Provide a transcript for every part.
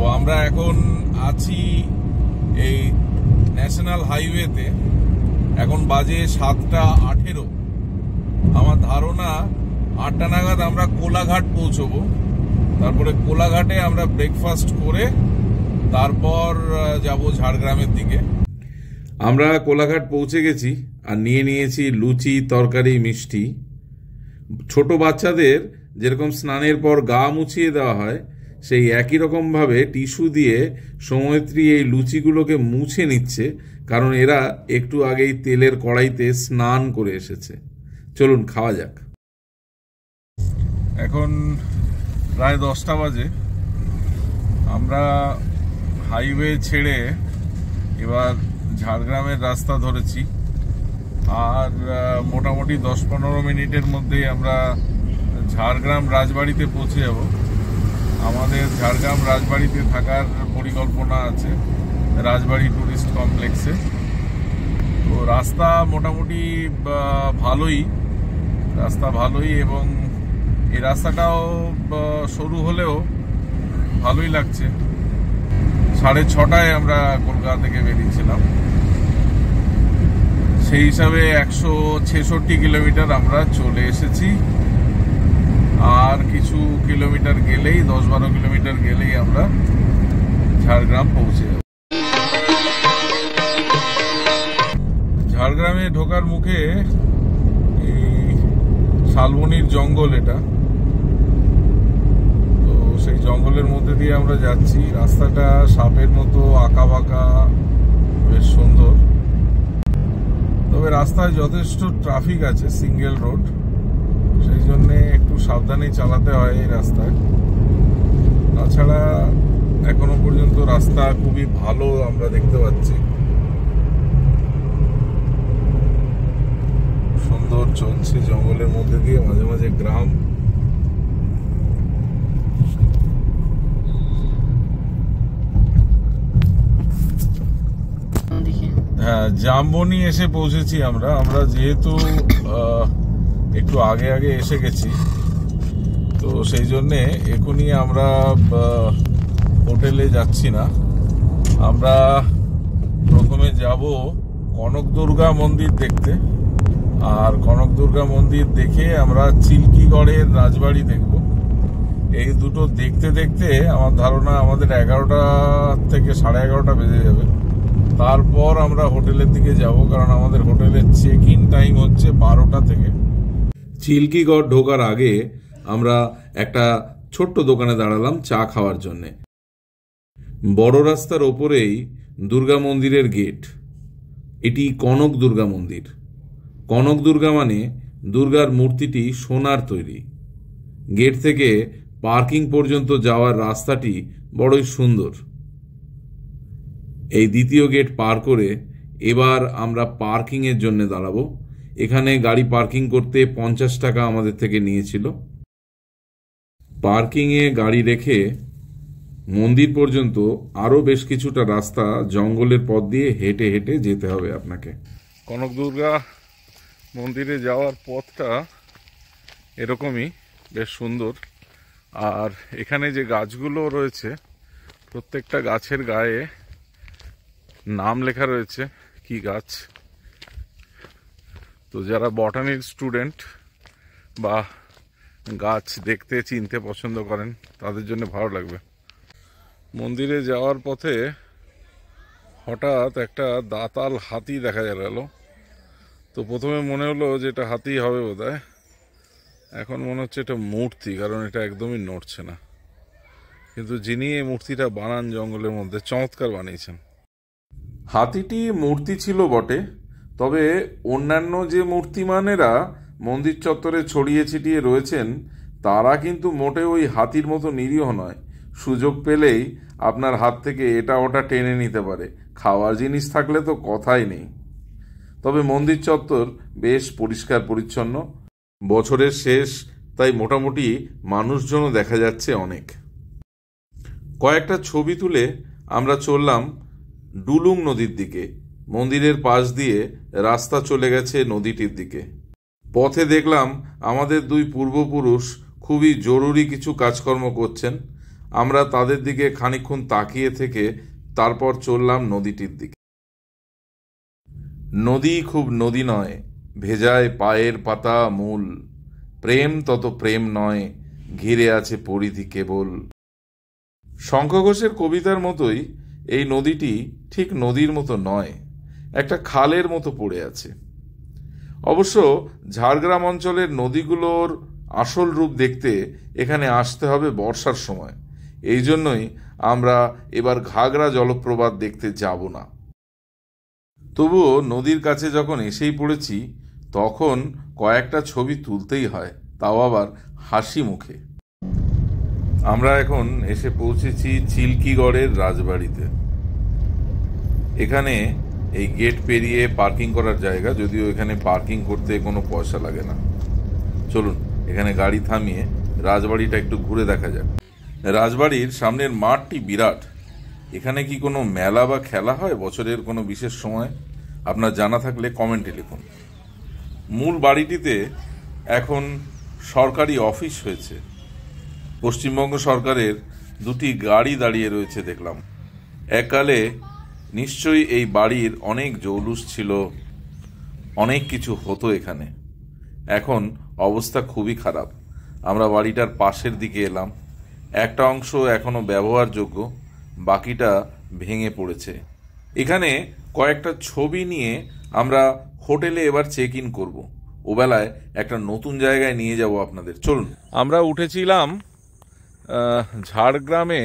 তো আমরা এখন আছি এই ন্যাশনাল হাইওয়েতে এখন বাজে সাতটা আঠেরো আমার ধারণা আটটা নাগাদ আমরা কোলাঘাট পৌঁছবো তারপরে কোলাঘাটে আমরা ব্রেকফাস্ট করে তারপর যাব ঝাড়গ্রামের দিকে আমরা কোলাঘাট পৌঁছে গেছি আর নিয়ে নিয়েছি লুচি তরকারি মিষ্টি ছোট বাচ্চাদের যেরকম স্নানের পর গা মুছিয়ে দেওয়া হয় সেই একই রকমভাবে টিস্যু দিয়ে সময়ত্রী এই লুচিগুলোকে মুছে নিচ্ছে কারণ এরা একটু আগেই তেলের কড়াইতে স্নান করে এসেছে চলুন খাওয়া যাক এখন প্রায় দশটা বাজে আমরা হাইওয়ে ছেড়ে এবার ঝাড়গ্রামের রাস্তা ধরেছি আর মোটামুটি দশ পনেরো মিনিটের মধ্যেই আমরা ঝাড়গ্রাম রাজবাড়িতে পৌঁছে যাব আমাদের ঝাড়গ্রাম রাজবাড়িতে থাকার পরিকল্পনা আছে রাজবাড়ি ট্যুরিস্ট কমপ্লেক্সে তো রাস্তা মোটামুটি ভালোই রাস্তা ভালোই এবং এই রাস্তাটাও সরু হলেও ভালোই লাগছে সাড়ে ছটায় আমরা কলকাতা থেকে বেরিয়েছিলাম সেই হিসাবে একশো ছেষট্টি কিলোমিটার আমরা চলে এসেছি আর কিছু কিলোমিটার গেলেই দশ বারো কিলোমিটার গেলেই আমরা ঝাড়গ্রাম পৌঁছে যাব ঝাড়গ্রামে ঢোকার মুখে এই শালবনির জঙ্গল এটা তো সেই জঙ্গলের মধ্যে দিয়ে আমরা যাচ্ছি রাস্তাটা সাপের মতো আঁকা বাঁকা বেশ সুন্দর তবে রাস্তায় যথেষ্ট ট্রাফিক আছে সিঙ্গেল রোড সেই জন্যে একটু সাবধানে চালাতে হয় এই রাস্তায় তাছাড়া এখনো পর্যন্ত রাস্তা খুবই ভালো আমরা দেখতে পাচ্ছি সুন্দর চলছে জঙ্গলের মধ্যে দিয়ে মাঝে মাঝে গ্রাম হ্যাঁ এসে পৌঁছেছি আমরা আমরা যেহেতু একটু আগে আগে এসে গেছি তো সেই জন্যে এখনই আমরা হোটেলে যাচ্ছি না আমরা প্রথমে যাব কনক দুর্গা মন্দির দেখতে আর কনক দুর্গা মন্দির দেখে আমরা চিল্কিগড়ের রাজবাড়ি দেখব এই দুটো দেখতে দেখতে আমার ধারণা আমাদের এগারোটা থেকে সাড়ে এগারোটা বেজে যাবে তারপর আমরা হোটেলের দিকে যাব কারণ আমাদের হোটেলের চেক ইন টাইম হচ্ছে বারোটা থেকে চিল্কিগড় ঢোকার আগে আমরা একটা ছোট্ট দোকানে দাঁড়ালাম চা খাওয়ার জন্যে বড় রাস্তার ওপরেই দুর্গা মন্দিরের গেট এটি কনক দুর্গা মন্দির কনক দুর্গা মানে দুর্গার মূর্তিটি সোনার তৈরি গেট থেকে পার্কিং পর্যন্ত যাওয়ার রাস্তাটি বড়ই সুন্দর এই দ্বিতীয় গেট পার করে এবার আমরা পার্কিংয়ের জন্য দাঁড়াবো এখানে গাড়ি পার্কিং করতে পঞ্চাশ টাকা আমাদের থেকে নিয়েছিল পার্কিংয়ে গাড়ি রেখে মন্দির পর্যন্ত আরও বেশ কিছুটা রাস্তা জঙ্গলের পথ দিয়ে হেঁটে হেঁটে যেতে হবে আপনাকে কনক দুর্গা মন্দিরে যাওয়ার পথটা এরকমই বেশ সুন্দর আর এখানে যে গাছগুলো রয়েছে প্রত্যেকটা গাছের গায়ে নাম লেখা রয়েছে কি গাছ তো যারা বটানির স্টুডেন্ট বা গাছ দেখতে চিনতে পছন্দ করেন তাদের জন্য ভালো লাগবে মন্দিরে যাওয়ার পথে হঠাৎ একটা দাতাল হাতি দেখা গেল তো প্রথমে মনে হলো যে এটা হাতি হবে বোধ এখন মনে হচ্ছে এটা মূর্তি কারণ এটা একদমই নড়ছে না কিন্তু যিনি এই মূর্তিটা বানান জঙ্গলের মধ্যে চমৎকার বানিয়েছেন হাতিটি মূর্তি ছিল বটে তবে অন্যান্য যে মূর্তিমানেরা মন্দির চত্বরে ছড়িয়ে ছিটিয়ে রয়েছেন তারা কিন্তু মোটে ওই হাতির মতো নিরীহ নয় সুযোগ পেলেই আপনার হাত থেকে এটা ওটা টেনে নিতে পারে খাওয়ার জিনিস থাকলে তো কথাই নেই তবে মন্দির চত্বর বেশ পরিষ্কার পরিচ্ছন্ন বছরের শেষ তাই মোটামুটি মানুষজনও দেখা যাচ্ছে অনেক কয়েকটা ছবি তুলে আমরা চললাম ডুলুং নদীর দিকে মন্দিরের পাশ দিয়ে রাস্তা চলে গেছে নদীটির দিকে পথে দেখলাম আমাদের দুই পূর্বপুরুষ খুবই জরুরি কিছু কাজকর্ম করছেন আমরা তাদের দিকে খানিক্ষণ তাকিয়ে থেকে তারপর চললাম নদীটির দিকে নদী খুব নদী নয় ভেজায় পায়ের পাতা মূল প্রেম তত প্রেম নয় ঘিরে আছে পরিধি কেবল শঙ্খ ঘোষের কবিতার মতোই এই নদীটি ঠিক নদীর মতো নয় একটা খালের মতো পড়ে আছে অবশ্য ঝাড়গ্রাম অঞ্চলের নদীগুলোর আসল রূপ দেখতে এখানে আসতে হবে বর্ষার সময় এই জন্যই আমরা এবার ঘাগরা জলপ্রপাত দেখতে যাব না তবুও নদীর কাছে যখন এসেই পড়েছি তখন কয়েকটা ছবি তুলতেই হয় তাও আবার হাসি মুখে আমরা এখন এসে পৌঁছেছি চিল্কিগড়ের রাজবাড়িতে এখানে এই গেট পেরিয়ে পার্কিং করার জায়গা যদিও এখানে পার্কিং করতে কোনো পয়সা লাগে না চলুন এখানে গাড়ি থামিয়ে রাজবাড়িটা একটু ঘুরে দেখা যাক রাজবাড়ির সামনের মাঠটি বিরাট এখানে কি কোনো মেলা বা খেলা হয় বছরের কোনো বিশেষ সময় আপনার জানা থাকলে কমেন্টে লিখুন মূল বাড়িটিতে এখন সরকারি অফিস হয়েছে পশ্চিমবঙ্গ সরকারের দুটি গাড়ি দাঁড়িয়ে রয়েছে দেখলাম এককালে নিশ্চয়ই এই বাড়ির অনেক জৌলুস ছিল অনেক কিছু হতো এখানে এখন অবস্থা খুবই খারাপ আমরা বাড়িটার পাশের দিকে এলাম একটা অংশ এখনও ব্যবহারযোগ্য বাকিটা ভেঙে পড়েছে এখানে কয়েকটা ছবি নিয়ে আমরা হোটেলে এবার চেক ইন করব ওবেলায় একটা নতুন জায়গায় নিয়ে যাব আপনাদের চলুন আমরা উঠেছিলাম ঝাড়গ্রামে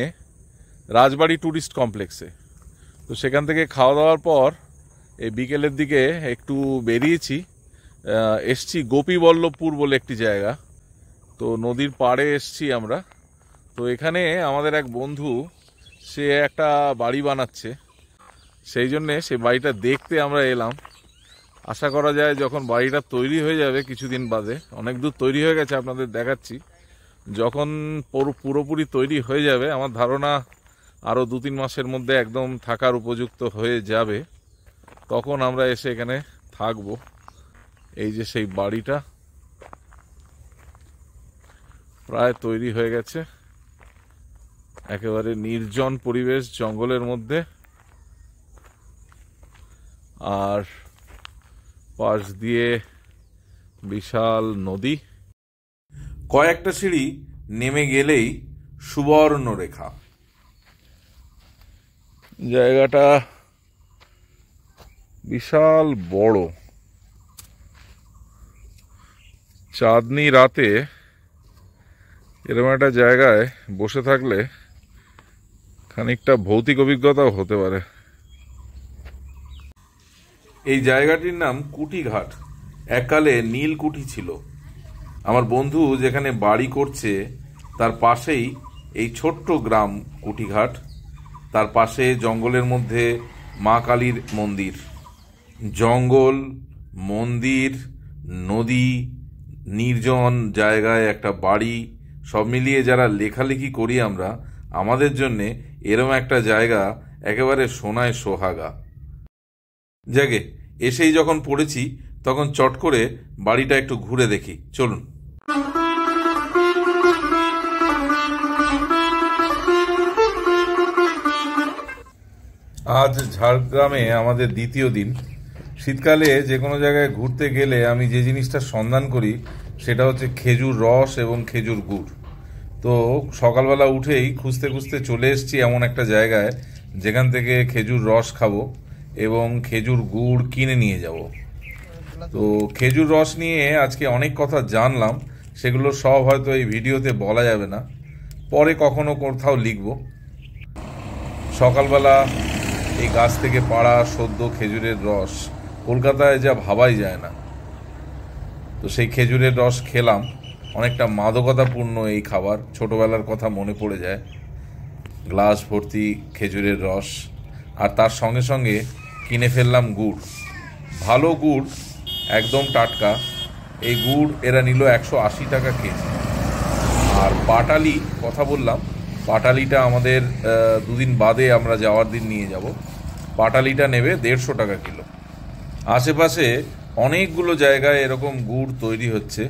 রাজবাড়ি ট্যুরিস্ট কমপ্লেক্সে তো সেখান থেকে খাওয়া দাওয়ার পর এই বিকেলের দিকে একটু বেরিয়েছি এসছি গোপীবল্লভপুর বলে একটি জায়গা তো নদীর পাড়ে এসছি আমরা তো এখানে আমাদের এক বন্ধু সে একটা বাড়ি বানাচ্ছে সেই জন্যে সে বাড়িটা দেখতে আমরা এলাম আশা করা যায় যখন বাড়িটা তৈরি হয়ে যাবে কিছুদিন বাদে অনেক দূর তৈরি হয়ে গেছে আপনাদের দেখাচ্ছি যখন পুরোপুরি তৈরি হয়ে যাবে আমার ধারণা আরও দু তিন মাসের মধ্যে একদম থাকার উপযুক্ত হয়ে যাবে তখন আমরা এসে এখানে থাকব এই যে সেই বাড়িটা প্রায় তৈরি হয়ে গেছে একেবারে নির্জন পরিবেশ জঙ্গলের মধ্যে আর পাশ দিয়ে বিশাল নদী কয়েকটা সিঁড়ি নেমে গেলেই সুবর্ণরেখা জায়গাটা বিশাল বড় চাঁদনি রাতে এরকম একটা জায়গায় বসে থাকলে খানিকটা ভৌতিক অভিজ্ঞতাও হতে পারে এই জায়গাটির নাম কুটিঘাট এককালে নীলকুঠি ছিল আমার বন্ধু যেখানে বাড়ি করছে তার পাশেই এই ছোট্ট গ্রাম কুটিঘাট তার পাশে জঙ্গলের মধ্যে মা কালীর মন্দির জঙ্গল মন্দির নদী নির্জন জায়গায় একটা বাড়ি সব মিলিয়ে যারা লেখালেখি করি আমরা আমাদের জন্যে এরম একটা জায়গা একেবারে সোনায় সোহাগা জাগে এসেই যখন পড়েছি তখন চট করে বাড়িটা একটু ঘুরে দেখি চলুন আজ ঝাড়গ্রামে আমাদের দ্বিতীয় দিন শীতকালে যে কোনো জায়গায় ঘুরতে গেলে আমি যে জিনিসটার সন্ধান করি সেটা হচ্ছে খেজুর রস এবং খেজুর গুড় তো সকালবেলা উঠেই খুঁজতে খুঁজতে চলে এসছি এমন একটা জায়গায় যেখান থেকে খেজুর রস খাবো এবং খেজুর গুড় কিনে নিয়ে যাব তো খেজুর রস নিয়ে আজকে অনেক কথা জানলাম সেগুলো সব হয়তো এই ভিডিওতে বলা যাবে না পরে কখনো কোথাও লিখব সকালবেলা এই গাছ থেকে পাড়া সদ্য খেজুরের রস কলকাতায় যা ভাবাই যায় না তো সেই খেজুরের রস খেলাম অনেকটা মাদকতাপূর্ণ এই খাবার ছোটোবেলার কথা মনে পড়ে যায় গ্লাস ভর্তি খেজুরের রস আর তার সঙ্গে সঙ্গে কিনে ফেললাম গুড় ভালো গুড় একদম টাটকা এই গুড় এরা নিল একশো আশি টাকা কেজি আর বাটালি কথা বললাম পাটালিটা আমাদের দুদিন বাদে আমরা যাওয়ার দিন নিয়ে যাব পাটালিটা নেবে দেড়শো টাকা কিলো আশেপাশে অনেকগুলো জায়গায় এরকম গুড় তৈরি হচ্ছে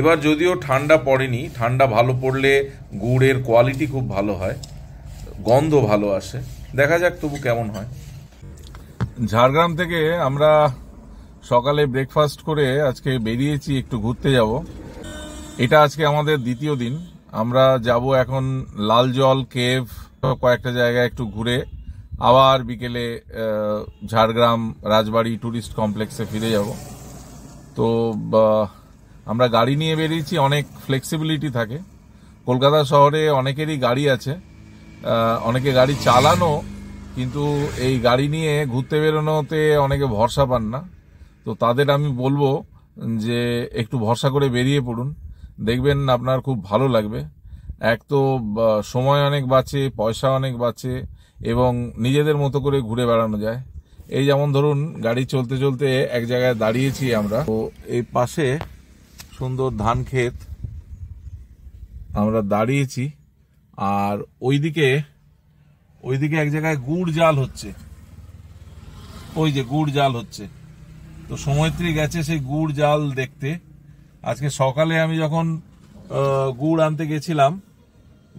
এবার যদিও ঠান্ডা পড়েনি ঠান্ডা ভালো পড়লে গুড়ের কোয়ালিটি খুব ভালো হয় গন্ধ ভালো আসে দেখা যাক তবু কেমন হয় ঝাড়গ্রাম থেকে আমরা সকালে ব্রেকফাস্ট করে আজকে বেরিয়েছি একটু ঘুরতে যাব এটা আজকে আমাদের দ্বিতীয় দিন আমরা যাব এখন লাল জল কেভ কয়েকটা জায়গায় একটু ঘুরে আবার বিকেলে ঝাড়গ্রাম রাজবাড়ি ট্যুরিস্ট কমপ্লেক্সে ফিরে যাব তো আমরা গাড়ি নিয়ে বেরিয়েছি অনেক ফ্লেক্সিবিলিটি থাকে কলকাতা শহরে অনেকেরই গাড়ি আছে অনেকে গাড়ি চালানো কিন্তু এই গাড়ি নিয়ে ঘুরতে বেরোনোতে অনেকে ভরসা পান না তো তাদের আমি বলবো যে একটু ভরসা করে বেরিয়ে পড়ুন দেখবেন আপনার খুব ভালো লাগবে এক তো সময় অনেক বাঁচে পয়সা অনেক বাঁচে এবং নিজেদের মতো করে ঘুরে বেড়ানো যায় এই যেমন ধরুন গাড়ি চলতে চলতে এক জায়গায় দাঁড়িয়েছি আমরা তো এই পাশে সুন্দর ধান ক্ষেত আমরা দাঁড়িয়েছি আর ওইদিকে ওইদিকে এক জায়গায় গুড় জাল হচ্ছে ওই যে গুড় জাল হচ্ছে তো সময়ত্রী গেছে সেই গুড় জাল দেখতে আজকে সকালে আমি যখন গুড় আনতে গেছিলাম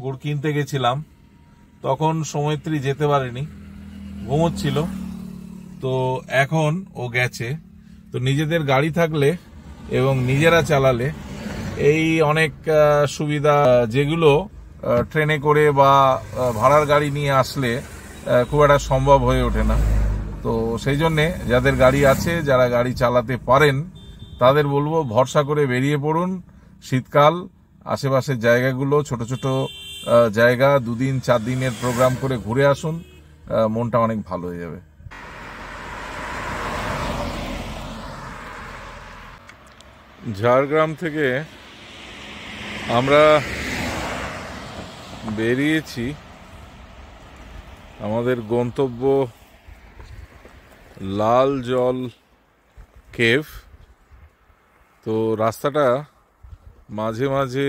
গুড় কিনতে গেছিলাম তখন সময়ত্রী যেতে পারেনি ঘুমোচ্ছিল তো এখন ও গেছে তো নিজেদের গাড়ি থাকলে এবং নিজেরা চালালে এই অনেক সুবিধা যেগুলো ট্রেনে করে বা ভাড়ার গাড়ি নিয়ে আসলে খুব একটা সম্ভব হয়ে ওঠে না তো সেই জন্যে যাদের গাড়ি আছে যারা গাড়ি চালাতে পারেন তাদের বলবো ভরসা করে বেরিয়ে পড়ুন শীতকাল আশেপাশের জায়গাগুলো ছোট ছোট জায়গা দুদিন চার দিনের প্রোগ্রাম করে ঘুরে আসুন মনটা অনেক ভালো হয়ে যাবে ঝাড়গ্রাম থেকে আমরা বেরিয়েছি আমাদের গন্তব্য লাল জল কেভ তো রাস্তাটা মাঝে মাঝে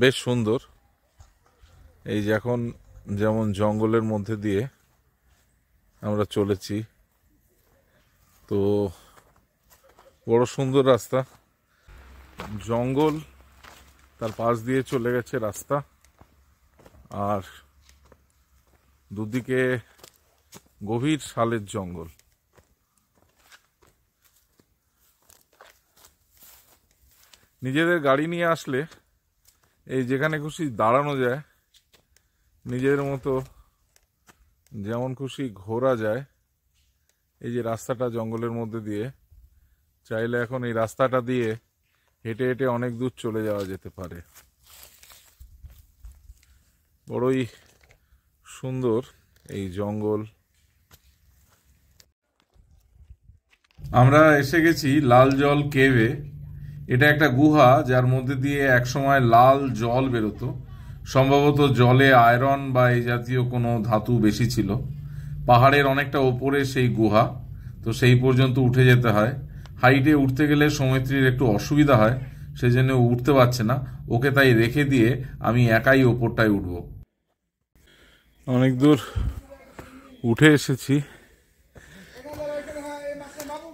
বেশ সুন্দর এই যে এখন যেমন জঙ্গলের মধ্যে দিয়ে আমরা চলেছি তো বড় সুন্দর রাস্তা জঙ্গল তার পাশ দিয়ে চলে গেছে রাস্তা আর দুদিকে গভীর শালের জঙ্গল নিজেদের গাড়ি নিয়ে আসলে এই যেখানে খুশি দাঁড়ানো যায় নিজের মতো যেমন খুশি ঘোরা যায় এই যে রাস্তাটা জঙ্গলের মধ্যে দিয়ে চাইলে এখন এই রাস্তাটা দিয়ে হেঁটে হেঁটে অনেক দূর চলে যাওয়া যেতে পারে বড়ই সুন্দর এই জঙ্গল আমরা এসে গেছি লাল জল কেভে এটা একটা গুহা যার মধ্যে দিয়ে একসময় লাল জল বেরোতো সম্ভবত জলে আয়রন বা এই জাতীয় কোনো ধাতু বেশি ছিল পাহাড়ের অনেকটা ওপরে সেই গুহা তো সেই পর্যন্ত উঠে যেতে হয় হাইটে উঠতে গেলে সৌমিত্রীর একটু অসুবিধা হয় সেজন্য উঠতে পারছে না ওকে তাই রেখে দিয়ে আমি একাই ওপরটায় উঠব অনেক দূর উঠে এসেছি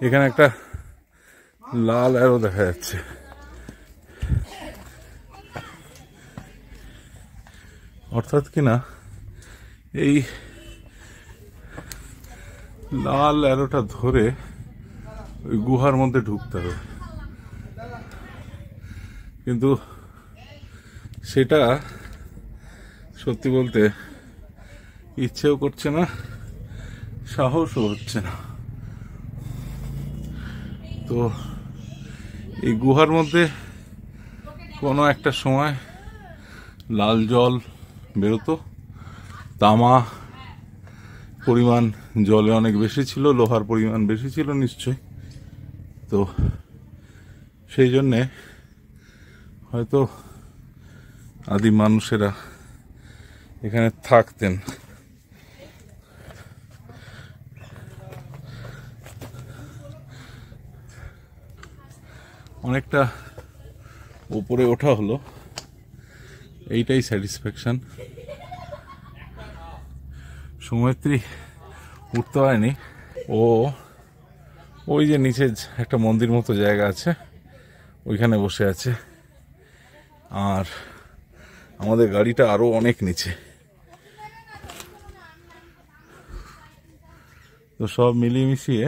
এখানে একটা লাল আরো দেখা যাচ্ছে অর্থাৎ কিনা এই লাল অ্যারোটা ধরে ওই গুহার মধ্যে ঢুকতে হবে কিন্তু সেটা সত্যি বলতে ইচ্ছেও করছে না সাহসও হচ্ছে না তো এই গুহার মধ্যে কোনো একটা সময় লাল জল বেরোতো তামা পরিমাণ জলে অনেক বেশি ছিল লোহার পরিমাণ বেশি ছিল নিশ্চয় তো সেই জন্যে হয়তো আদি মানুষেরা এখানে থাকতেন অনেকটা উপরে ওঠা হলো এইটাই স্যাটিসফ্যাকশান সুমৈত্রী উঠতে হয়নি ও ওই যে নিচে একটা মন্দির মতো জায়গা আছে ওইখানে বসে আছে আর আমাদের গাড়িটা আরও অনেক নিচে তো সব মিলিয়ে মিশিয়ে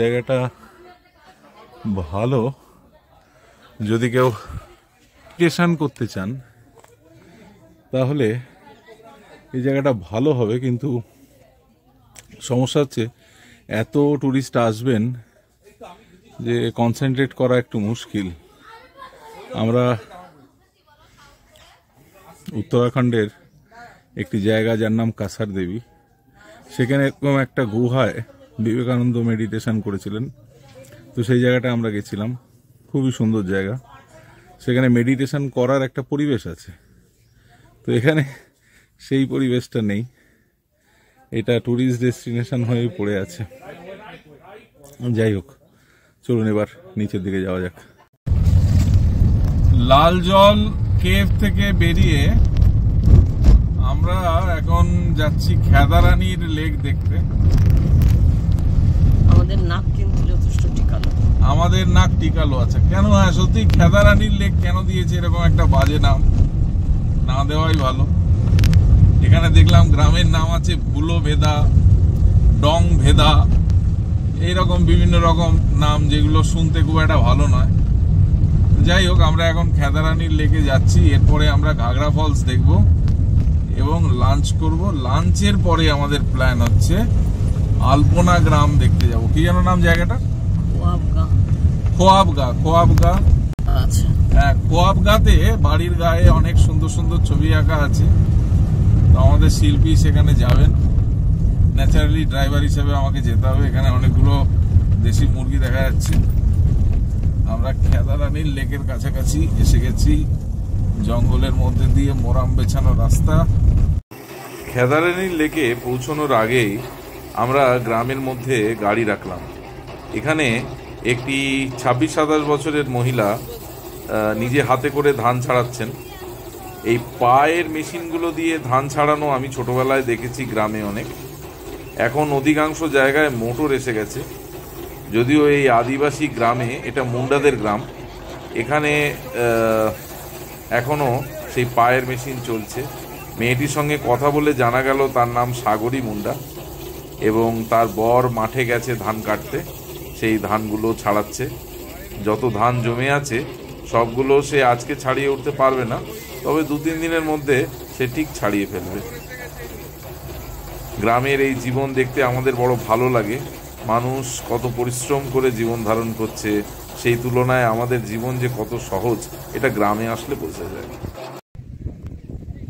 জায়গাটা ভালো যদি কেউ স্টেশন করতে চান তাহলে এই জায়গাটা ভালো হবে কিন্তু সমস্যা হচ্ছে এত ট্যুরিস্ট আসবেন যে কনসেন্ট্রেট করা একটু মুশকিল আমরা উত্তরাখণ্ডের একটি জায়গা যার নাম কাসার দেবী সেখানে এরকম একটা গুহায় বিবেকানন্দ মেডিটেশন করেছিলেন তো সেই জায়গাটা আমরা গেছিলাম খুবই সুন্দর জায়গা সেখানে মেডিটেশন করার একটা পরিবেশ আছে তো এখানে সেই পরিবেশটা নেই এটা ট্যুরিস্ট ডেস্টিনেশন হয়ে পড়ে আছে যাই হোক চলুন এবার নিচের দিকে যাওয়া যাক লাল জল কেভ থেকে বেরিয়ে আমরা এখন যাচ্ছি খেদারানির লেক দেখতে আমাদের নাক কিন্তু আমাদের নাক টিকালো আছে কেন সত্যি খেদারানির লেক কেন দিয়েছে এরকম একটা বাজে নাম না দেওয়াই ভালো এখানে দেখলাম গ্রামের নাম আছে ভুলো ভেদা ডং ভেদা এইরকম বিভিন্ন রকম নাম যেগুলো শুনতে খুব একটা ভালো নয় যাই হোক আমরা এখন খেদারানির লেকে যাচ্ছি এরপরে আমরা ঘাগরা ফলস দেখব এবং লাঞ্চ করব লাঞ্চের পরে আমাদের প্ল্যান হচ্ছে আলপনা গ্রাম দেখতে যাব কি যেন নাম জায়গাটা খোয়াবগা খোয়াবগা আচ্ছা হ্যাঁ খোয়াবগাতে বাড়ির গায়ে অনেক সুন্দর সুন্দর ছবি আঁকা আছে তো আমাদের শিল্পী সেখানে যাবেন ন্যাচারালি ড্রাইভার হিসেবে আমাকে যেতে হবে এখানে অনেকগুলো দেশি মুরগি দেখা যাচ্ছে আমরা খেদারানির লেকের কাছাকাছি এসে গেছি জঙ্গলের মধ্যে দিয়ে মোরাম বেছানো রাস্তা খেদারানির লেকে পৌঁছানোর আগেই আমরা গ্রামের মধ্যে গাড়ি রাখলাম এখানে একটি ছাব্বিশ সাতাশ বছরের মহিলা নিজে হাতে করে ধান ছাড়াচ্ছেন এই পায়ের মেশিনগুলো দিয়ে ধান ছাড়ানো আমি ছোটোবেলায় দেখেছি গ্রামে অনেক এখন অধিকাংশ জায়গায় মোটর এসে গেছে যদিও এই আদিবাসী গ্রামে এটা মুন্ডাদের গ্রাম এখানে এখনও সেই পায়ের মেশিন চলছে মেয়েটির সঙ্গে কথা বলে জানা গেল তার নাম সাগরী মুন্ডা এবং তার বর মাঠে গেছে ধান কাটতে সেই ধানগুলো ছাড়াচ্ছে যত ধান জমে আছে সবগুলো সে আজকে ছাড়িয়ে উঠতে পারবে না তবে দু তিন দিনের মধ্যে সে ঠিক ছাড়িয়ে ফেলবে গ্রামের এই জীবন দেখতে আমাদের বড় ভালো লাগে মানুষ কত পরিশ্রম করে জীবন ধারণ করছে সেই তুলনায় আমাদের জীবন যে কত সহজ এটা গ্রামে আসলে বোঝা যায়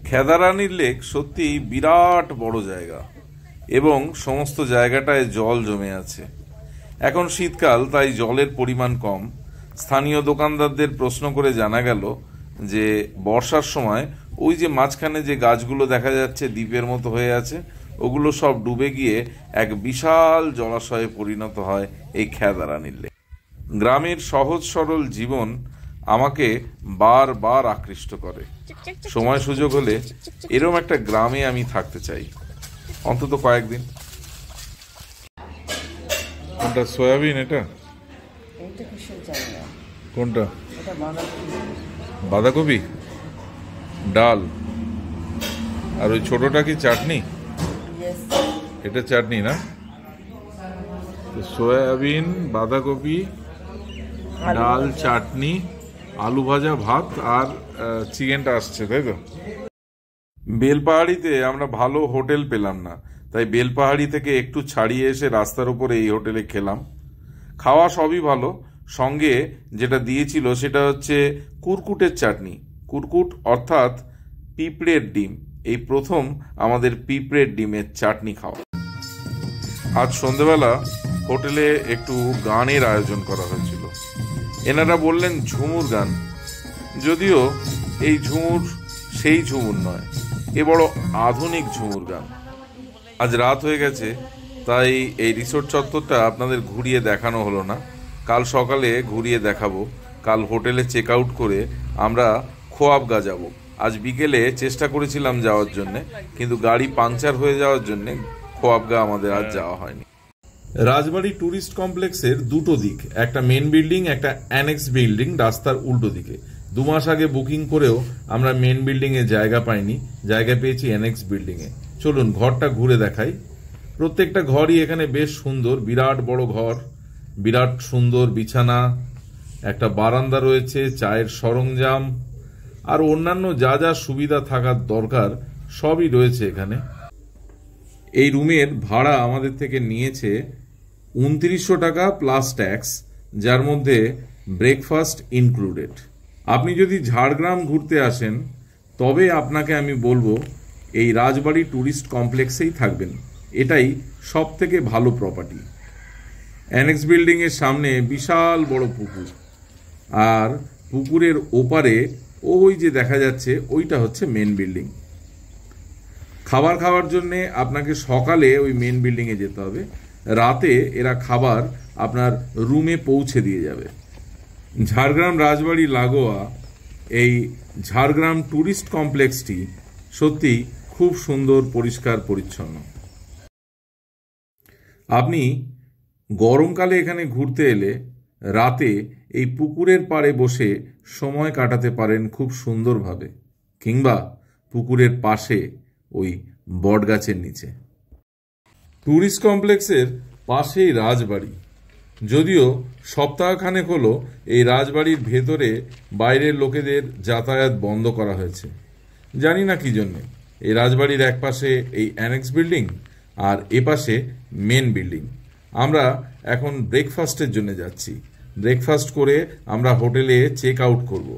খেদারানির লেক সত্যি বিরাট বড় জায়গা এবং সমস্ত জায়গাটায় জল জমে আছে এখন শীতকাল তাই জলের পরিমাণ কম স্থানীয় দোকানদারদের প্রশ্ন করে জানা গেল যে বর্ষার সময় ওই যে মাঝখানে যে গাছগুলো দেখা যাচ্ছে দ্বীপের মতো হয়ে আছে ওগুলো সব ডুবে গিয়ে এক বিশাল জলাশয়ে পরিণত হয় এই খেয়াদারা নিলে গ্রামের সহজ সরল জীবন আমাকে বারবার আকৃষ্ট করে সময় সুযোগ হলে এরম একটা গ্রামে আমি থাকতে চাই অন্তত কয়েকদিন কোনটা সয়াবিন এটা কোনটা বাঁধাকপি ডাল আর ওই ছোটটা কি চাটনি এটা চাটনি না সয়াবিন বাঁধাকপি ডাল চাটনি আলু ভাজা ভাত আর চিকেনটা আসছে তাই তো বেলপাহাড়িতে আমরা ভালো হোটেল পেলাম না তাই বেলপাহাড়ি থেকে একটু ছাড়িয়ে এসে রাস্তার উপরে এই হোটেলে খেলাম খাওয়া সবই ভালো সঙ্গে যেটা দিয়েছিল সেটা হচ্ছে কুরকুটের চাটনি কুরকুট অর্থাৎ পিঁপড়ের ডিম এই প্রথম আমাদের পিঁপড়ের ডিমের চাটনি খাওয়া আজ সন্ধেবেলা হোটেলে একটু গানের আয়োজন করা হয়েছিল এনারা বললেন ঝুমুর গান যদিও এই ঝুমুর সেই ঝুমুর নয় এ বড় আধুনিক ঝুমুর গান আজ রাত হয়ে গেছে তাই এই রিসোর্ট চত্বরটা আপনাদের ঘুরিয়ে দেখানো হলো না কাল সকালে ঘুরিয়ে দেখাবো কাল হোটেলে চেক আউট করে আমরা খোয়াবগা যাব আজ বিকেলে চেষ্টা করেছিলাম যাওয়ার জন্যে কিন্তু গাড়ি পাংচার হয়ে যাওয়ার জন্যে খোয়াবগা আমাদের আজ যাওয়া হয়নি রাজবাড়ি ট্যুরিস্ট কমপ্লেক্সের দুটো দিক একটা মেন বিল্ডিং একটা অ্যানেক্স বিল্ডিং রাস্তার উল্টো দিকে দু মাস আগে বুকিং করেও আমরা মেন বিল্ডিংয়ে জায়গা পাইনি জায়গা পেয়েছি অ্যানেক্স বিল্ডিংয়ে চলুন ঘরটা ঘুরে দেখাই প্রত্যেকটা ঘরই এখানে বেশ সুন্দর বিরাট বড় ঘর বিরাট সুন্দর বিছানা একটা বারান্দা রয়েছে চায়ের সরঞ্জাম আর অন্যান্য যা যা সুবিধা থাকার দরকার সবই রয়েছে এখানে এই রুমের ভাড়া আমাদের থেকে নিয়েছে উনত্রিশশো টাকা প্লাস ট্যাক্স যার মধ্যে ব্রেকফাস্ট ইনক্লুডেড আপনি যদি ঝাড়গ্রাম ঘুরতে আসেন তবে আপনাকে আমি বলবো এই রাজবাড়ি ট্যুরিস্ট কমপ্লেক্সেই থাকবেন এটাই সব থেকে ভালো প্রপার্টি অ্যানেক্স বিল্ডিংয়ের সামনে বিশাল বড় পুকুর আর পুকুরের ওপারে ওই যে দেখা যাচ্ছে ওইটা হচ্ছে মেন বিল্ডিং খাবার খাওয়ার জন্যে আপনাকে সকালে ওই মেন বিল্ডিংয়ে যেতে হবে রাতে এরা খাবার আপনার রুমে পৌঁছে দিয়ে যাবে ঝাড়গ্রাম রাজবাড়ি লাগোয়া এই ঝাড়গ্রাম ট্যুরিস্ট কমপ্লেক্সটি সত্যি খুব সুন্দর পরিষ্কার পরিচ্ছন্ন আপনি গরমকালে এখানে ঘুরতে এলে রাতে এই পুকুরের পাড়ে বসে সময় কাটাতে পারেন খুব সুন্দরভাবে কিংবা পুকুরের পাশে ওই বটগাছের নিচে ট্যুরিস্ট কমপ্লেক্সের পাশেই রাজবাড়ি যদিও সপ্তাহখানেক হলো এই রাজবাড়ির ভেতরে বাইরের লোকেদের যাতায়াত বন্ধ করা হয়েছে জানি না কি জন্যে এই রাজবাড়ির এক পাশে এই অ্যানেক্স বিল্ডিং আর এ পাশে মেন বিল্ডিং আমরা এখন ব্রেকফাস্টের জন্য যাচ্ছি ব্রেকফাস্ট করে আমরা হোটেলে চেক আউট করব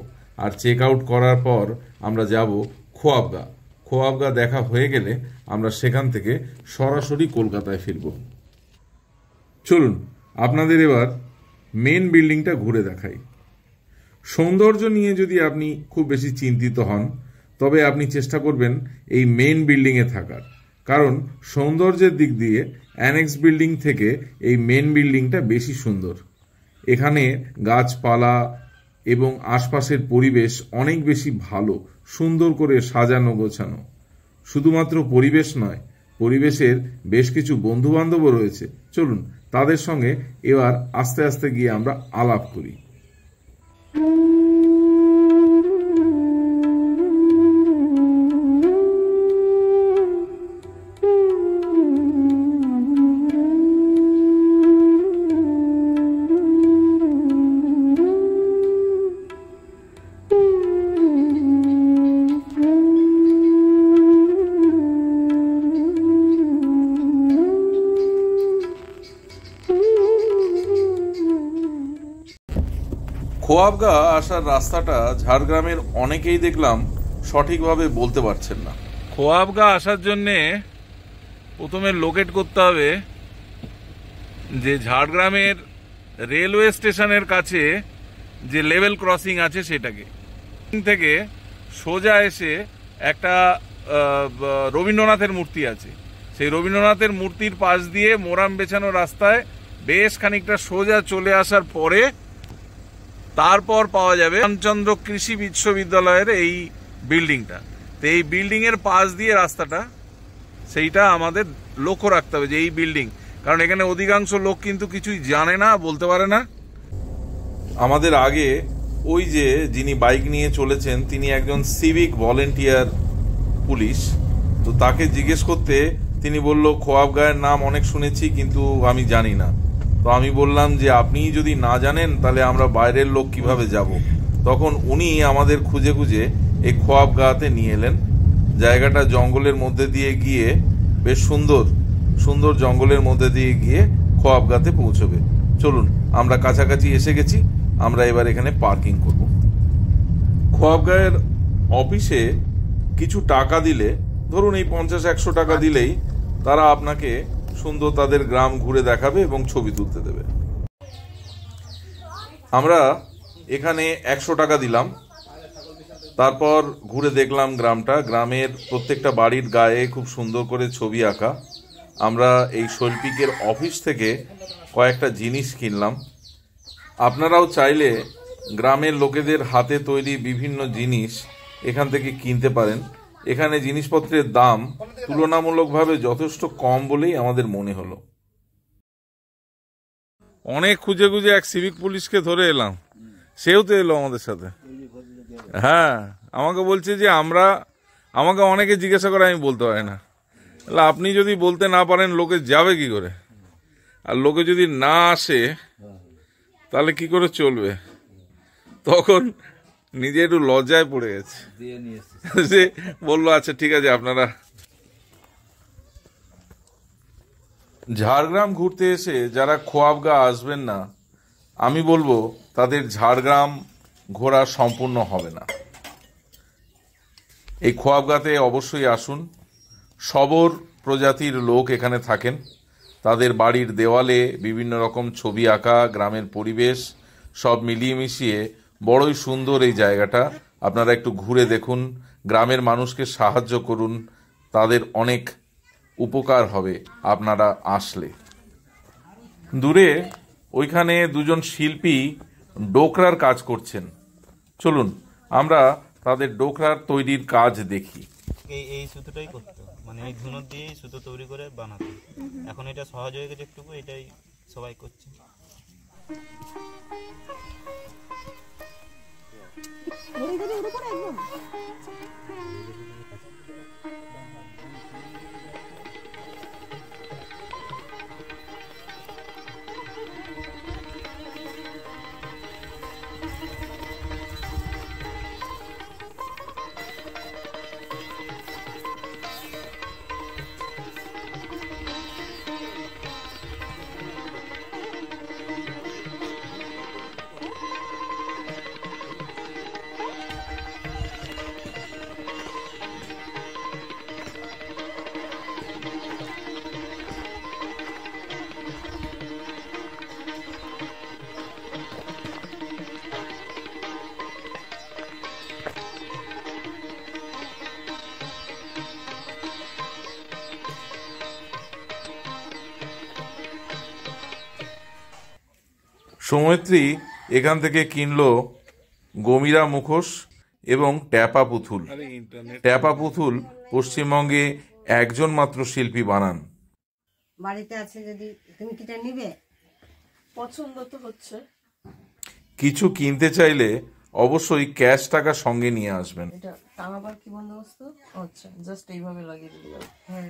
আর চেক আউট করার পর আমরা যাব খোয়াবগা খোয়াবগা দেখা হয়ে গেলে আমরা সেখান থেকে সরাসরি কলকাতায় ফিরব চলুন আপনাদের এবার মেন বিল্ডিংটা ঘুরে দেখাই সৌন্দর্য নিয়ে যদি আপনি খুব বেশি চিন্তিত হন তবে আপনি চেষ্টা করবেন এই মেন বিল্ডিংয়ে থাকার কারণ সৌন্দর্যের দিক দিয়ে অ্যানেক্স বিল্ডিং থেকে এই মেন বিল্ডিংটা বেশি সুন্দর এখানে গাছপালা এবং আশপাশের পরিবেশ অনেক বেশি ভালো সুন্দর করে সাজানো গোছানো শুধুমাত্র পরিবেশ নয় পরিবেশের বেশ কিছু বন্ধুবান্ধবও রয়েছে চলুন তাদের সঙ্গে এবার আস্তে আস্তে গিয়ে আমরা আলাপ করি নবাবগা আসার রাস্তাটা ঝাড়গ্রামের অনেকেই দেখলাম সঠিকভাবে বলতে পারছেন না খোয়াবগা আসার জন্যে প্রথমে লোকেট করতে হবে যে ঝাড়গ্রামের রেলওয়ে স্টেশনের কাছে যে লেভেল ক্রসিং আছে সেটাকে থেকে সোজা এসে একটা রবীন্দ্রনাথের মূর্তি আছে সেই রবীন্দ্রনাথের মূর্তির পাশ দিয়ে মোরাম বেছানো রাস্তায় বেশ খানিকটা সোজা চলে আসার পরে তারপর পাওয়া যাবে রামচন্দ্র কৃষি বিশ্ববিদ্যালয়ের এই বিল্ডিংটা তো এই বিল্ডিংয়ের পাশ দিয়ে রাস্তাটা সেইটা আমাদের লক্ষ্য রাখতে হবে যে এই বিল্ডিং কারণ এখানে অধিকাংশ লোক কিন্তু কিছুই জানে না বলতে পারে না আমাদের আগে ওই যে যিনি বাইক নিয়ে চলেছেন তিনি একজন সিভিক ভলেন্টিয়ার পুলিশ তো তাকে জিজ্ঞেস করতে তিনি বলল খোয়াবগায়ের নাম অনেক শুনেছি কিন্তু আমি জানি না তো আমি বললাম যে আপনি যদি না জানেন তাহলে আমরা বাইরের লোক কিভাবে যাব। তখন উনি আমাদের খুঁজে খুঁজে এই খোয়াব গাতে নিয়ে এলেন জায়গাটা জঙ্গলের মধ্যে দিয়ে গিয়ে বেশ সুন্দর সুন্দর জঙ্গলের মধ্যে দিয়ে গিয়ে খোয়াব গাতে পৌঁছবে চলুন আমরা কাছাকাছি এসে গেছি আমরা এবার এখানে পার্কিং করব খোয়াবগাঁয়ের অফিসে কিছু টাকা দিলে ধরুন এই পঞ্চাশ একশো টাকা আচ্ছা। দিলেই তারা আপনাকে সুন্দর তাদের গ্রাম ঘুরে দেখাবে এবং ছবি তুলতে দেবে আমরা এখানে একশো টাকা দিলাম তারপর ঘুরে দেখলাম গ্রামটা গ্রামের প্রত্যেকটা বাড়ির গায়ে খুব সুন্দর করে ছবি আঁকা আমরা এই শৈল্পিকের অফিস থেকে কয়েকটা জিনিস কিনলাম আপনারাও চাইলে গ্রামের লোকেদের হাতে তৈরি বিভিন্ন জিনিস এখান থেকে কিনতে পারেন এখানে জিনিসপত্রের দাম তুলনামূলকভাবে যথেষ্ট কম বলেই আমাদের মনে হলো অনেক খুঁজে খুঁজে এক সিভিক পুলিশকে ধরে এলাম সেও তো এলো আমাদের সাথে হ্যাঁ আমাকে বলছে যে আমরা আমাকে অনেকে জিজ্ঞাসা করে আমি বলতে পারি না তাহলে আপনি যদি বলতে না পারেন লোকে যাবে কি করে আর লোকে যদি না আসে তাহলে কি করে চলবে তখন নিজে একটু লজ্জায় পড়ে গেছে যে বললো আচ্ছা ঠিক আছে আপনারা ঝাড়গ্রাম ঘুরতে এসে যারা খোয়াবগা আসবেন না আমি বলবো তাদের ঝাড়গ্রাম ঘোরা সম্পূর্ণ হবে না এই খোয়াবগাতে অবশ্যই আসুন সবর প্রজাতির লোক এখানে থাকেন তাদের বাড়ির দেওয়ালে বিভিন্ন রকম ছবি আঁকা গ্রামের পরিবেশ সব মিলিয়ে মিশিয়ে বড়ই সুন্দর এই জায়গাটা আপনারা একটু ঘুরে দেখুন গ্রামের মানুষকে সাহায্য করুন তাদের অনেক উপকার হবে আপনারা আসলে দূরে ওইখানে দুজন শিল্পী ডোকরার কাজ করছেন চলুন আমরা তাদের ডোকরার তৈরির কাজ দেখি এই সুতোটাই করতো মানে এই ধুনো সুতো তৈরি করে বানাতো এখন এটা সহজ হয়ে গেছে একটুকু এটাই সবাই করছে Very good, very good, very good. Soumitri এখান থেকে কিনল গমিরা মুখোশ এবং ট্যাপা পুতুল ট্যাপা পুতুল পশ্চিমবঙ্গে একজন মাত্র শিল্পী বানান বাড়িতে আছে যদি তুমি কিটা নিবে পছন্দ তো হচ্ছে কিছু কিনতে চাইলে অবশ্যই ক্যাশ টাকা সঙ্গে নিয়ে আসবেন এটা কি বন্দোবস্ত আচ্ছা জাস্ট এইভাবে লাগিয়ে হ্যাঁ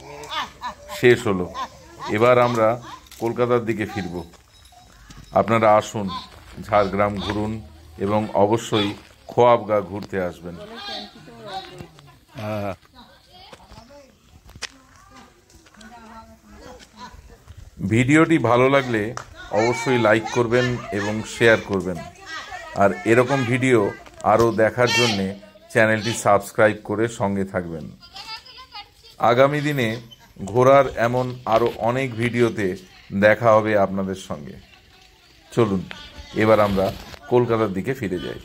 শেষ হলো এবার আমরা কলকাতার দিকে ফিরব আপনারা আসুন ঝাড়গ্রাম ঘুরুন এবং অবশ্যই খোয়াবগা ঘুরতে আসবেন ভিডিওটি ভালো লাগলে অবশ্যই লাইক করবেন এবং শেয়ার করবেন আর এরকম ভিডিও আরও দেখার জন্যে চ্যানেলটি সাবস্ক্রাইব করে সঙ্গে থাকবেন আগামী দিনে ঘোরার এমন আরও অনেক ভিডিওতে দেখা হবে আপনাদের সঙ্গে চলুন এবার আমরা কলকাতার দিকে ফিরে যাই